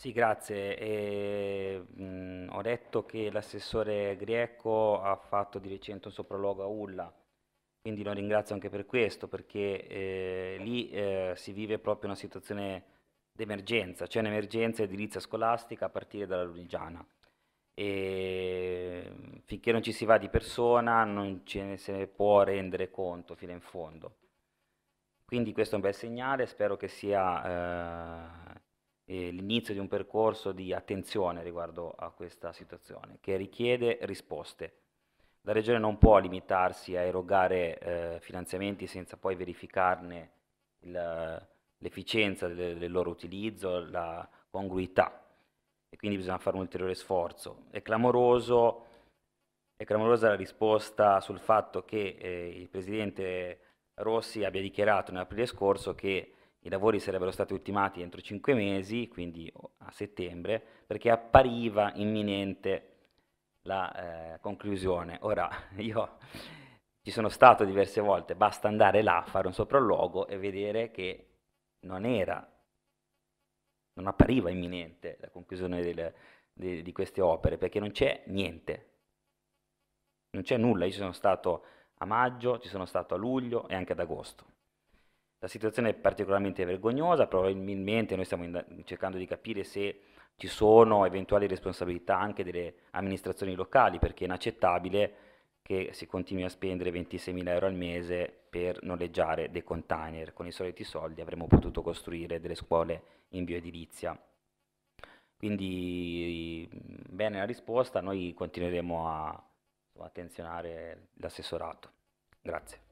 Sì, grazie. E, mh, mm, ho detto che l'assessore Grieco ha fatto di recente un sopralluogo a Ulla, quindi lo ringrazio anche per questo, perché eh, lì eh, si vive proprio una situazione d'emergenza, c'è cioè un'emergenza edilizia scolastica a partire dalla Lunigiana. E finché non ci si va di persona non ce ne se ne può rendere conto fino in fondo. Quindi questo è un bel segnale, spero che sia... Eh, eh, l'inizio di un percorso di attenzione riguardo a questa situazione, che richiede risposte. La Regione non può limitarsi a erogare eh, finanziamenti senza poi verificarne il, l'efficienza del, del loro utilizzo, la congruità e quindi bisogna fare un ulteriore sforzo. È, clamoroso, è clamorosa la risposta sul fatto che eh, il Presidente Rossi abbia dichiarato nell'aprile scorso che i lavori sarebbero stati ultimati entro cinque mesi, quindi oh, a settembre, perché appariva imminente la eh, conclusione. Ora, io ci sono stato diverse volte, basta andare là, fare un sopralluogo e vedere che non era, non appariva imminente la conclusione del, di, di queste opere, perché non c'è niente, non c'è nulla. Io ci sono stato a maggio, ci sono stato a luglio e anche ad agosto. La situazione è particolarmente vergognosa, probabilmente noi stiamo cercando di capire se ci sono eventuali responsabilità anche delle amministrazioni locali, perché è inaccettabile che si continui a spendere 26.000 euro al mese per noleggiare dei container. Con i soliti soldi avremmo potuto costruire delle scuole in bioedilizia. Quindi bene la risposta, noi continueremo a attenzionare l'assessorato. Grazie.